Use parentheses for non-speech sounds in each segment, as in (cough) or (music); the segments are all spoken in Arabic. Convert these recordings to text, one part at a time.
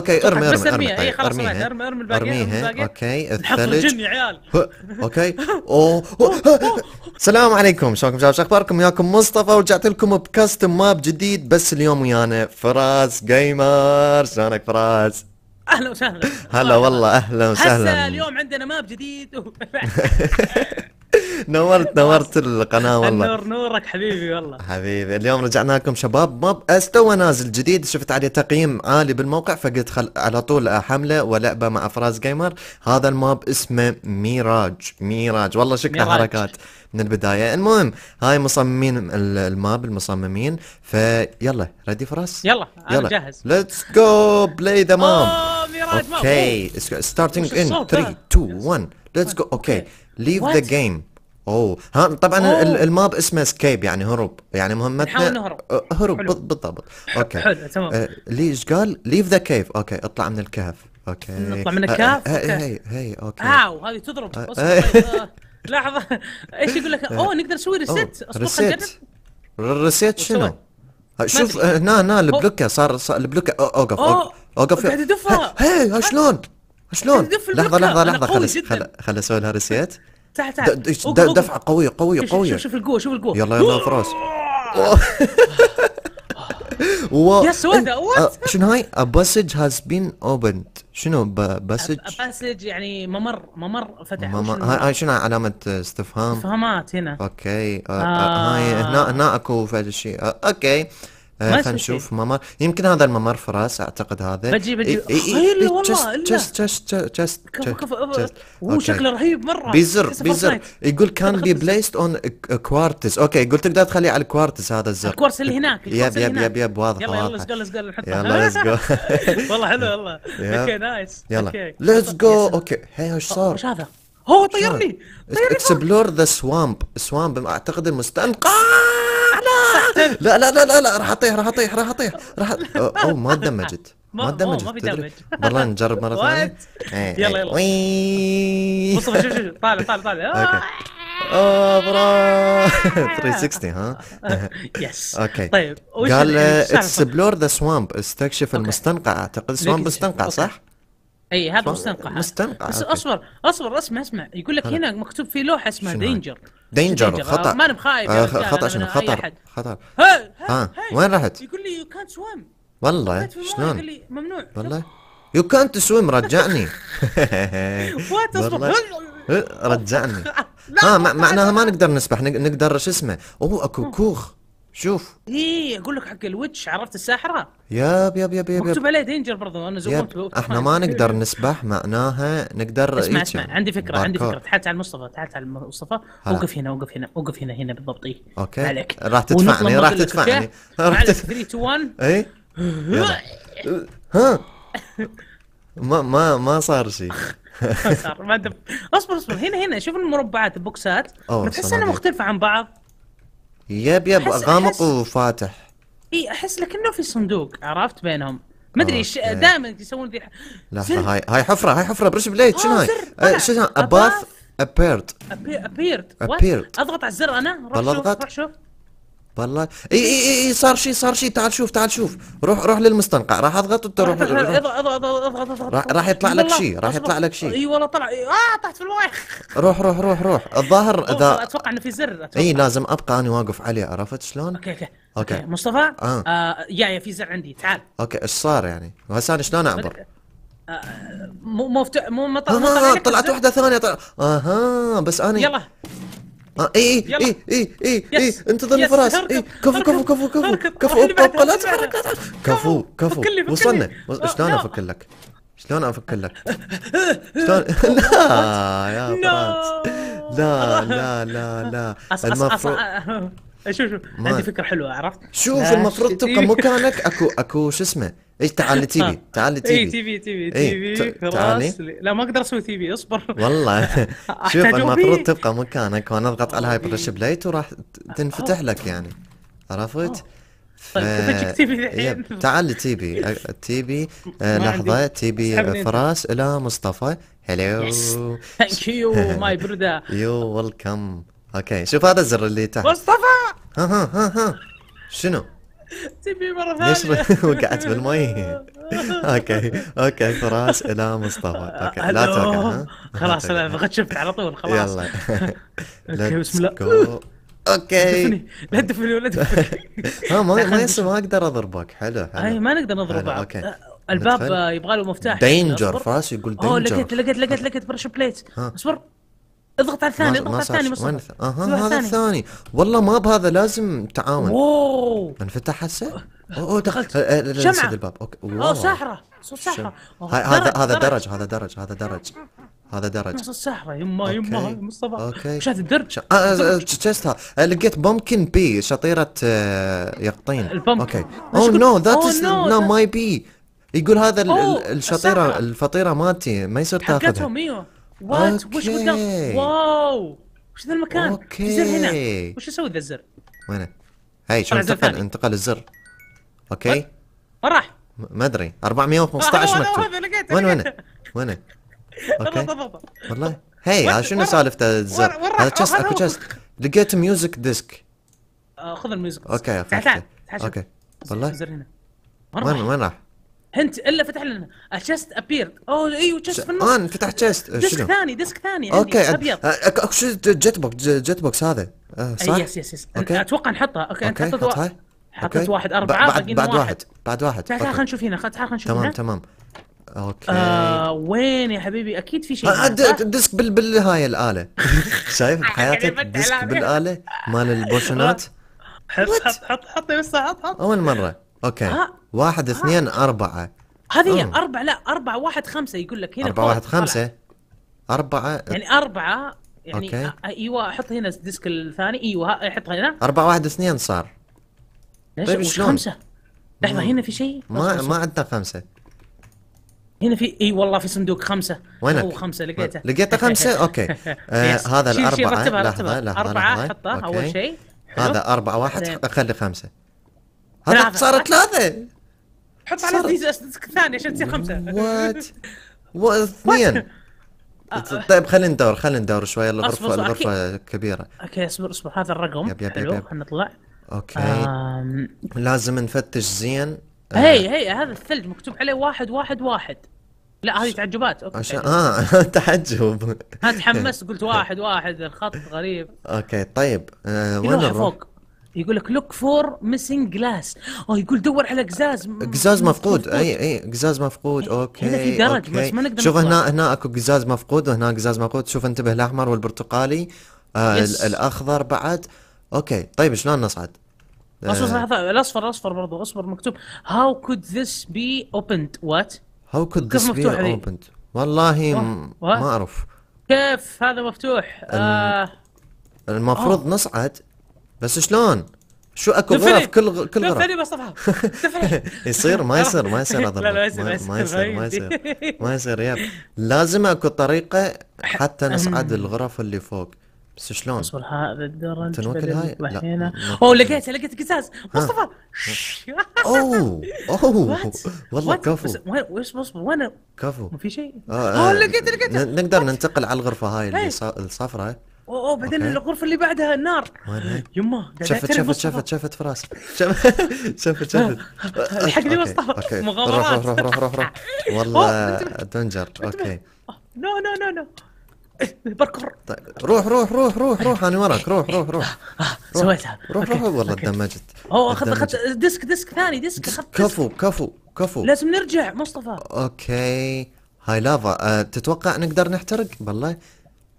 اوكي ارمي ارمي ارمي طيب ارميها ارمي ارمي الباقي ارمي اوكي الثلج جن يا عيال اوكي اوه السلام عليكم شلونكم شباب شو اخباركم وياكم مصطفى ورجعت لكم بكاستم ماب جديد بس اليوم ويانا فراس جيمر شلونك فراس؟ اهلا وسهلا هلا والله اهلا وسهلا هسه اليوم عندنا ماب جديد (laughs) نورت نورت القناه والله النور نورك حبيبي والله حبيبي اليوم رجعنا لكم شباب ماب استوى نازل جديد شفت عليه تقييم عالي بالموقع فقلت خل... على طول حمله ولعبه مع افراز جيمر هذا الماب اسمه ميراج ميراج والله شكله حركات من البدايه المهم هاي مصممين الماب المصممين فيلا ريدي فراس يلا انا جاهز ليتس جو بلاي ذا ماب Okay, starting in 3 2 1 let's go okay leave the game اوه oh, ها طبعا oh. الماب اسمه اسكيب يعني هروب يعني مهمتنا نهرب أه، هروب حلو. بالضبط اوكي (laughs) حلو تمام أه، ليش قال ليف ذا كيف اوكي اطلع من الكهف اوكي نطلع من أه، الكهف هي هي, هي اوكي هاو هذه تضرب طيب، لحظه (laughs) ايش يقول لك اوه نقدر نسوي ريست اصبر خلينا نجرب ريست شنو؟ شوف هنا آه، هنا البلوكه صار, صار البلوكه اوقف اوقف اوقف قاعد ادفها هي شلون شلون لحظه لحظه لحظه خلص خل اسوي لها ريسيت تعال تعال دفعه قويه قويه قويه شوف القوه شوف القوه يلا يلا فراس (laughs) و يا سوداء وات شنو هاي؟ A passage has been opened شنو باسج؟ باسج يعني ممر ممر فتح ممر هاي شنو علامة استفهام؟ استفهامات هنا اوكي آه. هاي هنا هنا اكو فد شيء اوكي فنشوف آه، ممر يمكن هذا الممر فراس اعتقد هذا بجي بجي الا والله الا جست جست جست جست هو شكله رهيب مره بيزر بيزر يقول كان بي بليست اون كوارتز اوكي قلت تقدر تخلي على الكوارتز هذا الزر الكوارتز اللي هناك يب يب يب يب واضح يلا يلا ليتس جو ليتس جو يلا ليتس جو (laughs) والله حلو والله اوكي نايس يلا ليتس جو اوكي هي ايش صار؟ ايش هذا؟ هو طيرني طيرني اكسبلور ذا سوامب سوامب اعتقد المستنقع لا (laughs) لا لا لا لا, لا. راح اطيح راح اطيح راح اطيح راح او ما تدمجت ما تدمجت ما في دمج والله نجرب مره ثانيه إيه، يلا يلا مصطفى شوف شوف طالع طالع طالع اوه 360 ها يس اوكي طيب قال اتس بلور ذا سوامب استكشف المستنقع اعتقد سوامب مستنقع صح؟ اي هذا مستنقع مستنقع بس اصبر اصبر اسمع اسمع يقول لك هنا مكتوب في لوحه اسمها دينجر دينجر خطا ماني بخايف آه خطا شنو خطر خطر ها ها وين رحت؟ يقول لي يو كانت سويم والله شلون؟ يقول لي ممنوع والله يو كانت سويم رجعني (laughs) اصبر (laughs) رجعني ها آه، معناها ما نقدر نسبح نقدر شو اسمه اوه اكو كوخ شوف اي اقول لك حق الويتش عرفت الساحره ياب ياب ياب ياب مكتوب عليه دينجر برضه انا زومت احنا ما نقدر نسبح معناها نقدر اسمع اسمع عندي فكره باركور. عندي فكره تحت على مصطفى تحت على مصطفى وقف هنا وقف هنا وقف هنا هنا بالضبط اي اوكي عليك راح تدفعني راح تدفعني (laughs) راح تدفعني 3 2 1 اي ها ما ما ما صار شيء ما صار ما اصبر اصبر هنا هنا شوف المربعات البوكسات تحس انها مختلفه عن بعض يب يب غامق وفاتح اي احس انه في صندوق عرفت بينهم ما ادري إيش- دائما يسوون ذي لحظة هاي هاي حفرة هاي حفرة برش بليد شنو آه، هاي؟ إيه، شنو اباث ابيرد ابيرد اضغط على الزر انا روح شوف روح شوف والله اي اي اي صار شيء صار شيء تعال شوف تعال شوف روح روح للمستنقع راح اضغط انت روح اضغط اضغط راح يطلع لك شيء راح يطلع لك شيء اي والله طلع اه طحت في المويه روح روح روح روح الظاهر اذا اتوقع انه في زر اي لازم ابقى انا واقف عليه عرفت شلون؟ اوكي اوكي اوكي مصطفى آه. آه، يا يا في زر عندي تعال اوكي ايش صار يعني؟ هسه انا شلون اعبر؟ آه، مو مو مو طلعت واحده ثانيه اها بس انا يلا آه، ايه ايه, إيه،, إيه،, إيه، انتظرني فراس كفو كفو كفو كفو كفو آه، لا كفو كفو وصلنا شلون افكر لك؟ شلون افكر لك؟ شلون (laughs) (laughs) لا يا فراس (laughs) لا لا لا لا المفروض آه. إيه، شوف شوف عندي فكره حلوه عرفت شوف آه، المفروض (laughs) تبقى مكانك اكو اكو شو اسمه ايش تعال لي تي في (laughs) تعال تي إيه، في تي في تي في إيه، تي في لا ما اقدر اسوي تي في اصبر (laughs) والله شوف المفروض تبقى مكانك وانا اضغط على الهايبر بليت وراح تنفتح لك يعني عرفت؟ طيب، ف... يب. تعال تي بي تي بي لحظه تي بي فراس الى مصطفى هلو ثانك يو ماي برودر يو ويلكم اوكي شوف هذا الزر اللي تحت مصطفى ها ها ها ها شنو؟ تبي مره ثانيه ليش (laughs) وقعت بالمي؟ اوكي اوكي فراس الى مصطفى اوكي لا توقع خلاص انا فقد شفت على طول خلاص يلا (laughs) اوكي بسم الله اوكي لا تدفني ولا تدفني ها ما ما ما اقدر اضربك حلو حلو اي ما نقدر نضرب بعض اوكي الباب يبغى له مفتاح دينجر فراس يقول دينجر اوه لقيت لقيت لقيت لقيت بريشر بليت اصبر اضغط على الثاني اضغط على الثاني مصطفى اها هذا الثاني والله ما بهذا لازم تعاون اوه انفتح هسه أه، اوه دخلت أه، أه، شمعة الباب اوكي اوه سحرة صوت سحرة هذا هذا درج هذا درج هذا درج هذا درج صوت سحرة يما يما مصطفى اوكي شات الدرج شست لقيت بامكن بي شطيرة يقطين اوكي اوه نو ذات از نو ماي بي يقول هذا الشطيرة الفطيرة مالتي ما يصير تاخذها إيوه. وات وش قدام واو وش ذا المكان اوكي زر هنا وش اسوي ذا الزر وين هاي شو انتقل انتقل الزر اوكي وين راح ما ادري 415 (laughs) مكتوب وين وين وين اوكي والله هاي شنو سالفته الزر هذا تشست اكو تشست لقيت ميوزك ديسك آه، خذ الميوزك اوكي تعال تعال اوكي والله زر هنا وين وين راح هنت الا فتح لنا تشست ابيرد اوه ايوه تشست في النص اه فتح تشست ديسك ثاني ديسك ثاني اوكي ابيض شو جيت بوكس جيت بوكس هذا صح؟ يس يس يس اتوقع نحطها اوكي انت حطيت حطيت واحد اربعه بعد بعد واحد بعد واحد تعال خلينا نشوف هنا خلينا نشوف هنا تمام تمام اوكي آه وين يا حبيبي اكيد في شيء آه، ديسك بال بالهاي الاله (laughs) شايف بحياتك ديسك بالاله مال البوشنات (laughs) حط حط حط حط حط حط اول مره اوكي ها؟ واحد اثنين اربعه هذه أوه. اربع لا اربعة واحد خمسة يقول لك هنا اربعة واحد خمسة اربعة يعني اربعة يعني أوكي. ايوه احط هنا الديسك الثاني ايوه احط هنا اربعة واحد اثنين صار طيب شلون؟ خمسة لحظة هنا في شيء ما طيب، ما عندنا خمسة هنا في اي والله في صندوق خمسة وينك؟ هو خمسة لقيته لقيته خمسة اوكي (laughs) آه هذا الاربعة لحظة لحظة اربعة حطها اول شيء هذا اربعة واحد خلي خمسة هذا صار ثلاثة حط على ديزل الثانية عشان تصير خمسة وات واثنين (laughs) (laughs) آه، آه. طيب خلينا ندور خلينا ندور شوي الغرفة الغرفة كبيرة اوكي اصبر اصبر هذا الرقم يب يب حلو خلينا نطلع اوكي آم... لازم نفتش زين هي آه. هي هذا الثلج مكتوب عليه واحد واحد واحد لا هذه تعجبات اوكي عشان اه (laughs) تعجب انا تحمست قلت واحد واحد الخط غريب اوكي طيب آه وين الرقم؟ فوق يقول لك لوك فور ميسنج جلاس اه يقول دور على قزاز قزاز مفقود اي اي قزاز مفقود إيه، اوكي هنا في درج أوكي. بس ما نقدر شوف هنا هنا اكو قزاز مفقود وهنا قزاز مفقود شوف انتبه الاحمر والبرتقالي آه يس. الاخضر بعد اوكي طيب شلون نصعد؟ اصبر آه. لحظه الاصفر الاصفر برضو اصبر مكتوب هاو كود ذس بي اوبند وات هاو كود ذس بي اوبند والله oh, ما اعرف كيف هذا مفتوح آه. المفروض أوه. نصعد بس شلون؟ شو اكو غرف كل كل غرف تفلي مصطفى تفلي يصير ما يصير ما يصير هذا (laughs) لا لا ما يصير ما يصير ما يصير ما يصير ياب لازم اكو طريقه حتى نصعد الغرف اللي فوق بس شلون؟ اصبر هذا الدرج تنوكل هاي لا اوه لقيته لقيت قزاز مصطفى اوه اوه والله كفو وين اصبر وين كفو ما في شيء اوه لقيت لقيت نقدر ننتقل على الغرفه هاي اللي إيه. الصفراء اوه اوه بعدين الغرفه اللي بعدها النار وين هي؟ يمه شفت شفت (laughs) شفت شفت راسي شفت شفت الحقني مصطفى (laughs) مغامرات روح روح روح روح روح (laughs) والله ادفنجر اوكي آه، نو نو نو نو باركور طيب روح روح روح روح روح انا وراك روح روح روح آه، آه، سويتها روح روح والله دمجت اوه اخذت اخذت ديسك ديسك ثاني ديسك اخذت كفو كفو كفو لازم نرجع مصطفى اوكي هاي لافا أه تتوقع نقدر نحترق بالله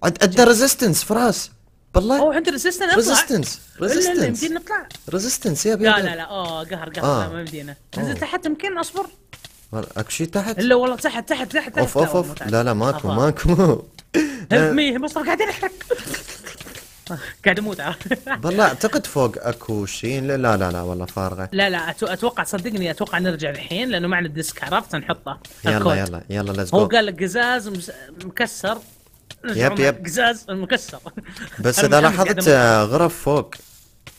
عند عندنا ريزيستنس في راس بالله او عند ريزيستنس ريزيستنس ريزيستنس يمدينا نطلع ريزيستنس يا بيبي لا لا لا اوه قهر قهر آه. ما يمدينا آه. ننزل تحت يمكن اصبر اكو شيء تحت الا والله تحت تحت تحت اوف اوف اوف لا لا ماكو ماكو هيلب مي مصطفى قاعد يحرق (laughs) قاعد اموت والله (laughs) اعتقد فوق اكو شيء لا لا لا, والله فارغه لا لا اتوقع صدقني اتوقع نرجع الحين لانه معنا الديسك عرفت نحطه يلا يلا يلا ليتس هو قال لك قزاز مكسر يب يب قزاز مكسر بس اذا لاحظت غرف فوق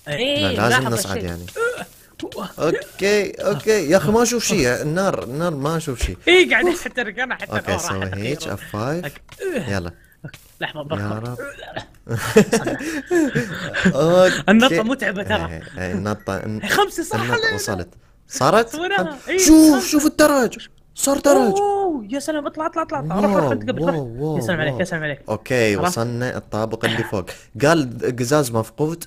ايه لا لازم نصعد يعني (laughs) اوكي اوكي يا اخي ما اشوف شيء النار النار ما اشوف شيء اي قاعد حتى انا حتى اوكي سوي هيك اف 5 يلا لحظه بخبط النطه متعبه ترى إيه، إيه، النطه خمسه صح وصلت صارت إيه، شوف شوف الدرج صار درج اوه يا سلام اطلع اطلع اطلع, اطلع. روح روح انت قبل روح يا سلام عليك يا سلام عليك اوكي وصلنا الطابق اللي فوق قال قزاز مفقود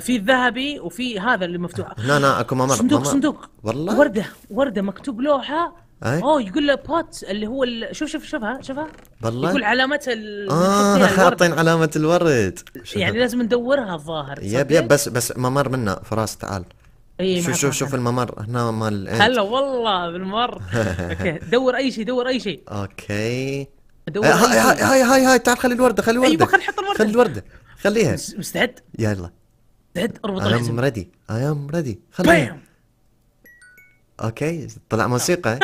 في الذهبي وفي هذا اللي مفتوح لا لا اكو ممر صندوق ممر. صندوق والله ورده ورده مكتوب لوحه أي؟ اوه يقول له بوت اللي هو ال... شوف شوف شوفها شوفها بالله يقول علامتها ال... اه حاطين علامه الورد يعني لازم ندورها الظاهر يب يب بس بس ممر منا فراس تعال إيه، شوف شوف شوف الممر هنا مال هلا والله بالمر (laughs) اوكي دور اي شيء دور اي شيء اوكي آه، هاي هاي هاي هاي, تعال خلي الورده خلي أيوة، الورده ايوه خلي نحط الورده خلي الورده خليها مستعد؟ يلا مستعد اربط الحزم ام ريدي اي ام ريدي خليها اوكي طلع موسيقى (laughs)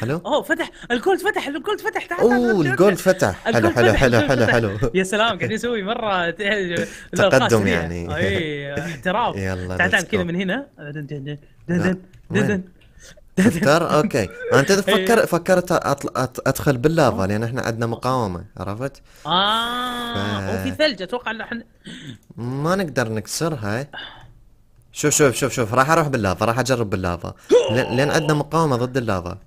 حلو اوه فتح الجولد فتح الجولد فتح تعال اوه الجولد فتح حلو حلو حلو حلو حلو يا سلام قاعد يسوي مره تقدم يعني اي احتراف يلا تعال تعال كذا من هنا فكر اوكي انت (laughs) أيوه. تفكر فكرت ادخل باللافا لان احنا عندنا مقاومه عرفت؟ اه وفي ثلج اتوقع ان احنا ما نقدر نكسرها شوف شوف شوف شوف راح اروح باللافا راح اجرب باللافا (laughs) لان عندنا مقاومه ضد اللافا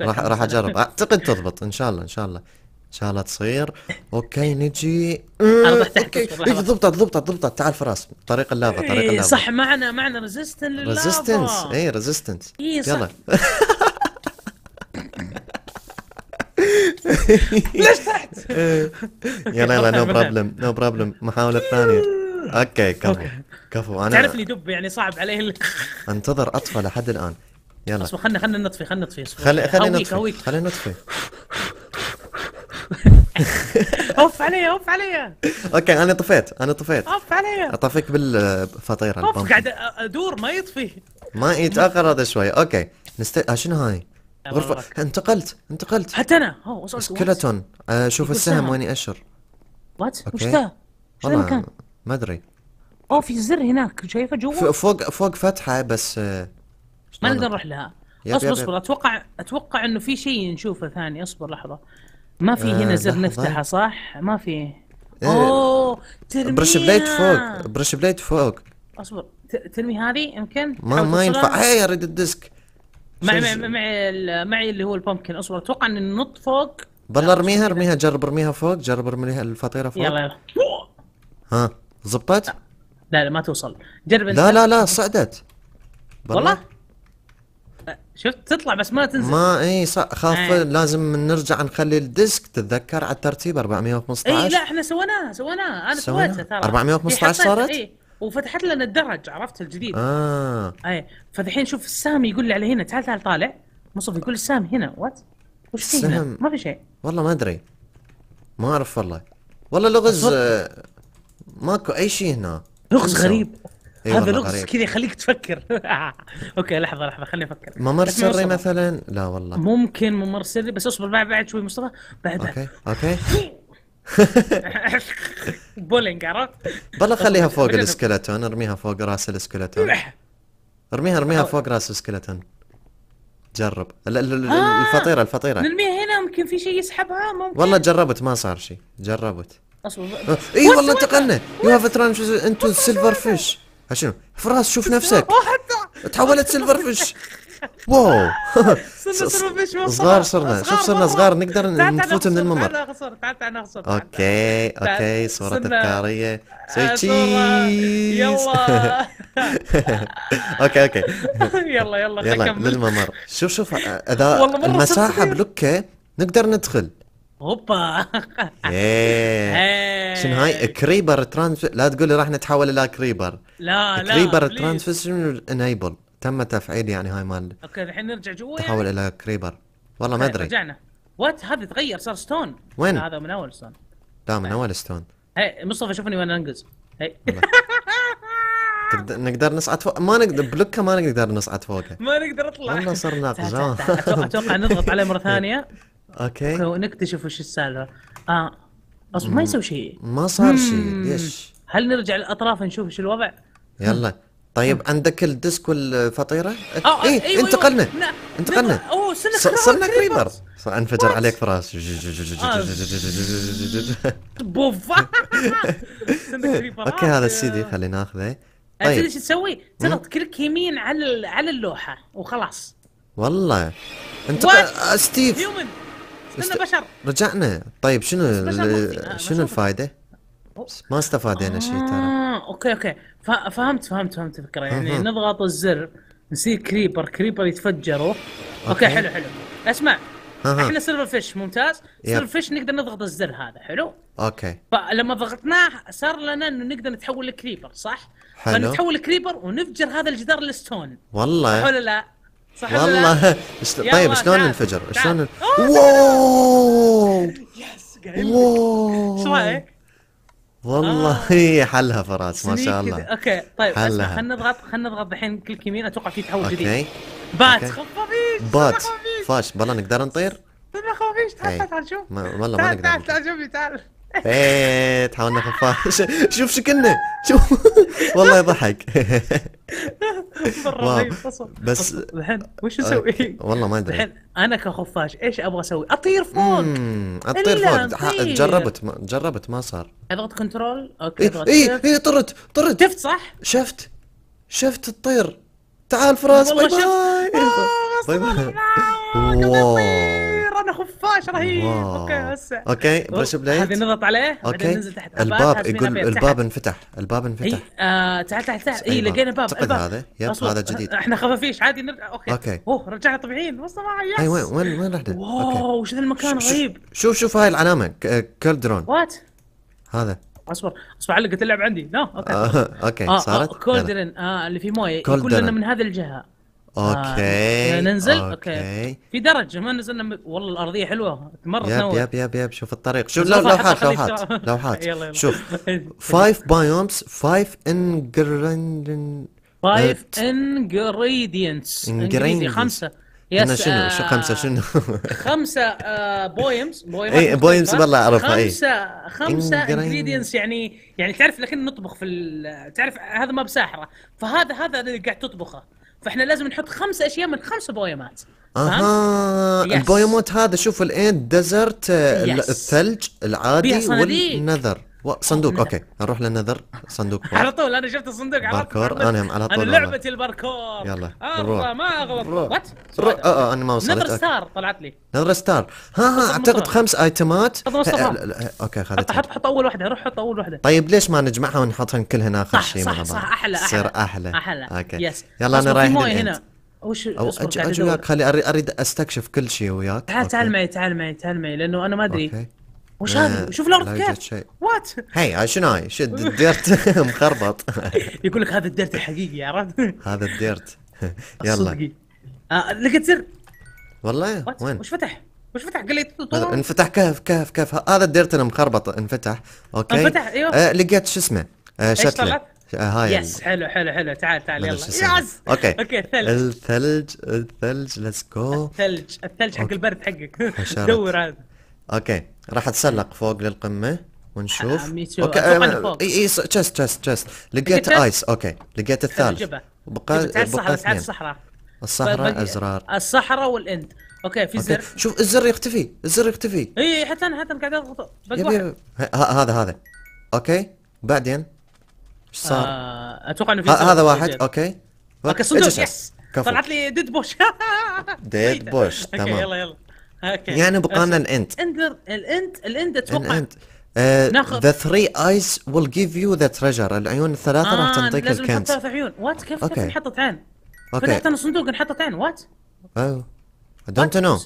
راح راح اجرب اعتقد تضبط ان شاء الله ان شاء الله ان شاء الله تصير اوكي نجي اوكي ضبطت ضبطت ضبطت تعال فراس طريق اللافا طريق إيه، اللافا صح معنا معنا ريزيستنس للافا ريزيستنس اي ريزيستنس يلا ليش تحت؟ (laughs) يلا يلا نو بروبلم نو بروبلم محاولة ثانية اوكي كفو كفو انا تعرفني دب يعني صعب عليه انتظر اطفى لحد الان يلا اصبر خلنا خلنا نطفي خلنا نطفي خلي خلينا نطفي خلينا نطفي (laughs) اوف علي اوف علي اوكي انا طفيت انا طفيت اوف علي اطفيك بالفطيره اوف قاعد ادور ما يطفي ما يتاخر هذا شوي اوكي نست آه، شنو هاي؟ غرفه انتقلت انتقلت حتى انا اوه وصلت سكلتون آه، شوف السهم وين يأشر وات وش ذا؟ وش ذا المكان؟ ما ادري اوه في زر هناك شايفه جوا فوق فوق فتحه بس آه ما نقدر نروح لها اصبر اصبر اتوقع اتوقع انه في شيء نشوفه ثاني اصبر لحظه ما في آه هنا زر نفتحه صح ما في إيه. اوه ترمي برش بليد فوق برش بليد فوق اصبر ترمي هذه يمكن ما ما ينفع هي اريد الديسك معي معي معي معي اللي هو البومكن اصبر اتوقع ان ننط فوق بالله ارميها ارميها جرب ارميها فوق جرب ارميها الفطيره فوق يلا يلا ها زبطت؟ لا لا ما توصل جرب انت لا لا لا صعدت والله شفت تطلع بس ما تنزل ما اي صح خاف ايه. لازم نرجع نخلي الديسك تتذكر على الترتيب 415 اي لا احنا سويناها سويناها انا سويتها ترى 415 صارت؟ اي وفتحت لنا الدرج عرفت الجديد اه اي فالحين شوف السهم يقول لي على هنا تعال تعال طالع مصطفى يقول السهم هنا وات وش في هنا؟ ما في شيء والله ما ادري ما اعرف والله والله لغز آه، ماكو اي شيء هنا لغز غريب أيوة هذا لغز كذا يخليك تفكر (laughs) اوكي لحظه لحظه خليني افكر ممر سري مثلا لا والله ممكن ممر سري بس اصبر بعد بعد شوي مصطفى بعد اوكي اوكي (laughs) بولينج عرفت؟ بلا خليها فوق السكلتون ارميها فوق راس السكلتون ارميها ارميها فوق راس السكلتون جرب آه. الفطيره الفطيره نرميها هنا ممكن في شيء يسحبها ممكن والله جربت ما صار شيء جربت اصبر اي والله انتقلنا يو هاف ترانش انتو سيلفر فيش شنو فراس شوف نفسك تحولت سيلفر فيش (laughs) واو صغار صرنا شوف صرنا صغار نقدر نفوت من الممر تعال تعال تعال تعال اوكي اوكي صورة تذكارية سوي تشيز يلا (laughs) اوكي اوكي يلا يلا يلا للممر شوف شوف اذا المساحة بلوكة نقدر ندخل اوبا ايه (laughs) شنو هاي كريبر ترانس لا تقول لي راح نتحول الى كريبر لا لا كريبر ترانسفيشن انيبل تم تفعيل يعني هاي مال اوكي الحين نرجع جوا تحول الى كريبر والله ما ادري رجعنا وات هذا تغير صار ستون وين هذا من اول ستون لا من طيب. اول ستون هي مصطفى شوفني وانا انقز هي نقدر نصعد فوق ما نقدر بلوكه ما نقدر نصعد فوقه ما نقدر اطلع والله صرنا اقزام اتوقع نضغط عليه مره (laughs) إيه. ثانيه اوكي ونكتشف وش السالفه اه اصلا ما يسوي شيء ما صار شيء ليش؟ هل نرجع للاطراف نشوف شو الوضع؟ يلا طيب عندك الديسك والفطيره؟ اه ايه ايه, إيه، انتقلنا ايه انتقلنا اوه صرنا صرنا كريبر انفجر عليك فراس آه. بوف (laughs) (laughs) اوكي هذا السي دي آه. خلينا ناخذه طيب ايش تسوي؟ تضغط كليك يمين على على اللوحه وخلاص والله انت ستيف هيومن بس بشر رجعنا طيب شنو آه، شنو الفائده؟ ما استفادينا يعني آه شيء ترى آه، اوكي اوكي فهمت فهمت فهمت الفكره يعني آه. نضغط الزر نصير كريبر كريبر يتفجروا اوكي, أوكي حلو حلو اسمع آه. احنا سيلفر فيش ممتاز سيلفر فيش نقدر نضغط الزر هذا حلو اوكي فلما ضغطناه صار لنا انه نقدر نتحول لكريبر صح؟ حلو فنتحول لكريبر ونفجر هذا الجدار الستون والله حلو لا صح والله طيب شلون انفجر؟ شلون واو يس والله آه. حلها فراس ما شاء الله اوكي طيب اسمع خلينا نضغط خلينا نضغط الحين كليك يمين اتوقع في تحول جديد بات خفافيش بات فاش بلا نقدر نطير سبع خفافيش إيه. تعال تعال شوف والله ما نقدر تعال تعال شوفني تعال ايه تحولنا خفاش (laughs) شوف شكلنا شوف (laughs) والله يضحك (laughs) بس الحين وش اسوي؟ آه، والله ما ادري الحين انا كخفاش ايش ابغى اسوي؟ اطير فوق اطير فوق جربت ما جربت ما صار اضغط كنترول اوكي اي اي إيه، طرت طرت شفت صح؟ شفت شفت الطير تعال فراس باي باي آه، باي باي (laughs) خفاش رهيب واو. اوكي هسه اوكي برش بليد هذه نضغط عليه اوكي ننزل تحت الباب يقول الباب انفتح الباب انفتح آه تعال تعال تعال اي أيوة، لقينا باب اعتقد هذا يب هذا جديد احنا خفافيش عادي نرجع اوكي اوكي اوه رجعنا طبيعيين وصلنا يس اي وين وين وين رحنا؟ واو شو المكان رهيب شوف شوف هاي العلامه كولدرون وات هذا اصبر اصبر علقت اللعب عندي لا اوكي (laughs) اوكي آه، آه، صارت كولدرن آه، اللي فيه مويه يقول لنا من هذه الجهه اوكي ننزل اوكي, في درجه ما نزلنا والله الارضيه حلوه تمرت يب, يب يب ياب شوف الطريق شوف لوحات لوحات لوحات لوحات شوف 5 بايومز 5 انجرن 5 انجريدينتس انجريدينتس خمسه يس شنو شو آه، خمسه شنو؟ خمسه بويمز بويمز اي بويمز والله اعرفها اي خمسه خمسه انجريدينتس يعني يعني تعرف لكن نطبخ في تعرف هذا ما بساحره فهذا هذا اللي قاعد تطبخه فاحنا لازم نحط خمس اشياء من خمس بويمات اها البويمات هذا شوف الان ديزرت الثلج العادي والنذر و... صندوق نعم. اوكي نروح للنذر صندوق (laughs) على طول انا شفت الصندوق على باركور انا على طول انا لعبتي الباركور يلا آه، الله ما اغلط وات آه،, اه انا ما وصلت نذر ستار طلعت لي نذر ستار ها ها اعتقد خمس ايتمات اوكي خلاص حط حط اول واحده روح حط اول واحده طيب ليش ما نجمعها ونحطهم هنا اخر شيء صح صح احلى احلى تصير احلى احلى اوكي يلا انا رايح هنا وش اجي وياك خلي اريد استكشف كل شيء وياك تعال تعال معي تعال معي تعال معي لانه انا ما ادري وش هذا؟ آه، شوف الارض كيف؟ وات هي آه، شنو هاي؟ شد الديرت (laughs) مخربط (laughs) يقول لك هذا الديرت الحقيقي عرفت؟ هذا الديرت (laughs) يلا صدقي آه، لقيت سر والله وين؟ وش فتح؟ وش فتح؟ قال لي انفتح كهف كهف كهف هذا الديرت انا مخربط انفتح اوكي انفتح ايوه لقيت شو اسمه؟ آه هاي يس حلو حلو حلو تعال تعال يلا يس اوكي اوكي الثلج الثلج الثلج ليتس جو الثلج الثلج حق البرد حقك دور هذا اوكي راح اتسلق فوق للقمه ونشوف آه، اوكي آه، اي اي تشست تشست تشست لقيت ايس اوكي لقيت الثالث بقى بقى الصحراء الصحراء ازرار الصحراء والاند اوكي في زر شوف الزر يختفي الزر يختفي اي حتى انا حتى انا قاعد اضغط هذا هذا اوكي بعدين ايش صار؟ آه، اتوقع انه في هذا واحد اوكي اوكي صندوق يس طلعت لي ديد بوش (laughs) ديد بوش تمام يلا يلا اوكي يعني بقالنا الانت الاند الانت الانت اتوقع الانت ذا ثري ايز ويل جيف يو ذا تريجر العيون الثلاثه آه راح تعطيك الكنز لازم ثلاث عيون وات كيف كيف انحطت عين؟ اوكي فتحت انا صندوق انحطت عين وات؟ اوه دونت آه، نو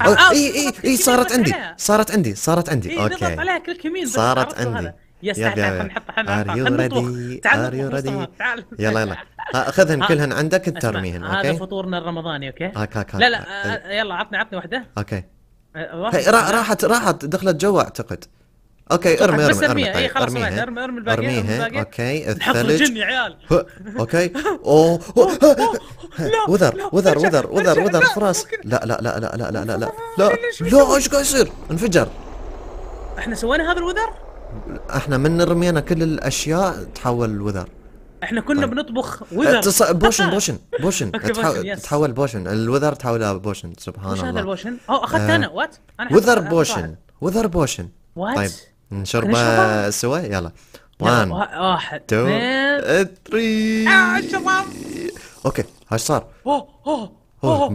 آه، اي اي آه، اي صارت عندي صارت عندي صارت عندي اوكي صارت عندي يس يلا تعال ار يو ريدي تعال يو ريدي يلا يلا خذهن كلهن عندك ترميهن اوكي هذا فطورنا الرمضاني اوكي هاك هاك لا لا يلا عطني عطني واحده اوكي راحت راحت دخلت جوا اعتقد اوكي ارمي ارمي ارمي ارمي خلاص ارمي ارمي الباقي ارميها اوكي الثلج يا عيال اوكي اوه وذر وذر وذر وذر وذر فراس لا لا لا لا لا لا لا لا لا ايش قاعد يصير انفجر احنا سوينا هذا الوذر؟ احنا من رمينا كل الاشياء تحول الوذر احنا كنا طيب. بنطبخ وذر تص... بوشن بوشن بوشن (laughs) تحول بوشن الوذر تحول بوشن سبحان الله هذا البوشن؟ اوه اخذت آه، انا وات انا وذر بوشن وذر بوشن طيب نشربه سوا يلا 1 واحد 2 3 اوكي هاش صار اوه اوه ها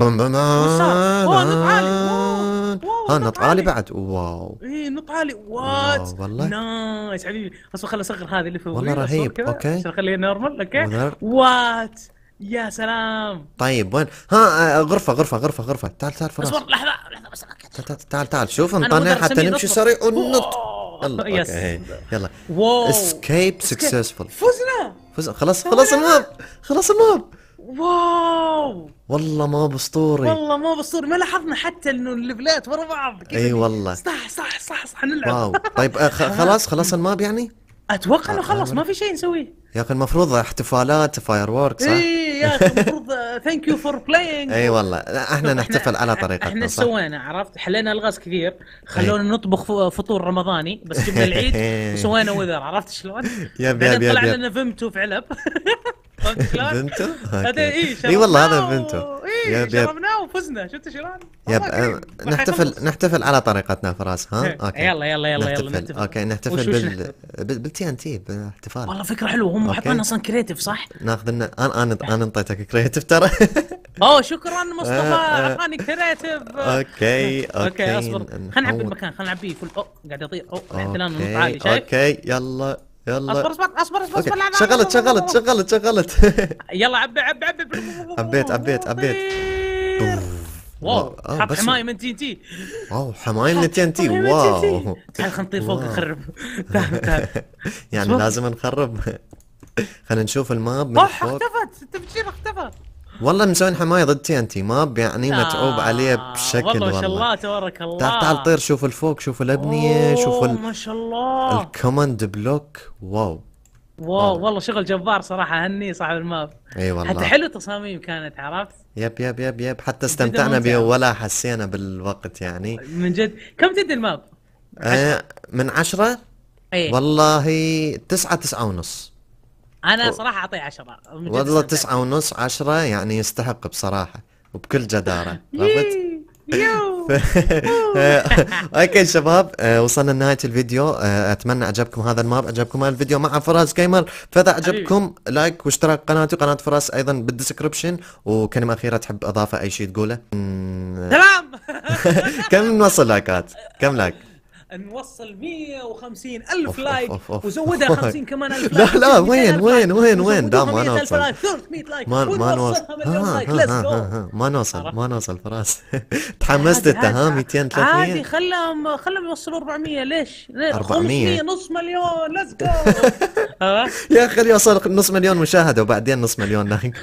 نط عالي بعد واو اي نط عالي وات والله نايس حبيبي اصبر خل اصغر هذه اللي فوق والله رهيب اوكي عشان اخليها نورمال اوكي وات يا سلام طيب وين ها آه، غرفه غرفه غرفه غرفه تعال تعال فراس اصبر لحظه لحظه بس تعال تعال شوف نطلع حتى نمشي سريع ونط يلا يلا واو اسكيب سكسسفول فزنا فزنا خلاص خلاص الماب خلاص الماب واو والله ما بسطوري والله ما بسطوري ما لاحظنا حتى انه الليفلات ورا بعض اي والله صح صح صح صح نلعب واو طيب آه، (laughs) خلاص خلاص الماب يعني؟ اتوقع انه آه، خلص ما آه. في شيء نسويه يا اخي المفروض احتفالات فاير وورك صح؟ اي يا اخي المفروض ثانك يو فور بلاينج اي والله احنا نحتفل على طريقتنا احنا ايش سوينا عرفت؟ حلينا الغاز كثير خلونا نطبخ فطور رمضاني بس جبنا (laughs) العيد وسوينا وذر عرفت شلون؟ يب يب يب طلع لنا فيمتو في علب (laughs) فهمت شلون؟ فيمتو؟ اي والله هذا فيمتو يب يب فزنا شفت شلون؟ يب آه، نحتفل نحتفل على طريقتنا فراس ها؟ إيه، اوكي يلا يلا يلا نحتفل. يلا نحتفل اوكي نحتفل بال بالتي ان تي باحتفال والله فكره حلوه هم حطونا اصلا كريتيف صح؟ ناخذ انا انا انا انطيتك كريتيف ترى (laughs) اوه شكرا مصطفى (laughs) آه، آه. اعطاني كريتيف اوكي اوكي اصبر خلينا نعبي المكان خلينا نعبيه فل اوه قاعد يطير اوه احتلال عالي شايف؟ اوكي يلا يلا اصبر اصبر اصبر اصبر, أصبر شغلت شغلت شغلت شغلت يلا عبي عبي عبي عبيت عبيت عبيت واو حط آه، حمايه من تي ان تي واو حمايه من تي ان تي واو (laughs) تعال خلينا نطير فوق نخرب (laughs) تعال تعال يعني لازم نخرب (laughs) خلينا نشوف الماب من فوق اختفت التفجير اختفى والله مسوين حمايه ضد تي ان تي ماب يعني آه، متعوب عليه بشكل والله ما شاء الله تبارك الله تعال تعال طير شوف الفوق شوف الابنيه شوف ما شاء الله الكوماند بلوك واو واو والله شغل جبار صراحه هني صاحب الماب اي والله حتى حلو تصاميم كانت عرفت يب يب يب يب حتى استمتعنا به ولا حسينا بالوقت يعني من جد كم جد الماب آه من عشرة أيه. والله تسعة تسعة ونص انا صراحه اعطيه عشرة والله تسعة ونص عشرة يعني يستحق بصراحه وبكل جداره (laughs) عرفت (laughs) (laughs) اوكي شباب آه، وصلنا لنهايه الفيديو آه، اتمنى عجبكم هذا الماب عجبكم هذا الفيديو مع فراس جيمر فاذا عجبكم لايك واشتراك قناتي وقناه فراس ايضا بالدسكربشن وكلمه اخيره تحب اضافه اي شيء تقوله تمام (laughs) كم نوصل لايكات كم لايك نوصل 150 (laughs) الف لايك وزودها 50 كمان الف لايك لا لا وين وين وين وين ما نوصل ما ما نوصل ما نوصل ما نوصل فراس تحمست انت ها 200 300 عادي خلهم خلهم يوصلوا 400 ليش؟ 400 نص مليون ليتس جو (laughs) (laughs) يا اخي يوصل نص مليون مشاهده وبعدين نص مليون لايك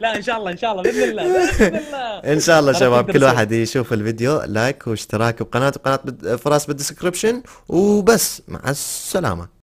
لا ان شاء الله ان شاء الله باذن الله باذن (laughs) الله ان شاء الله شباب كل واحد يشوف الفيديو لايك واشتراك بقناه وقناه فراس بالدسكربشن وبس مع السلامه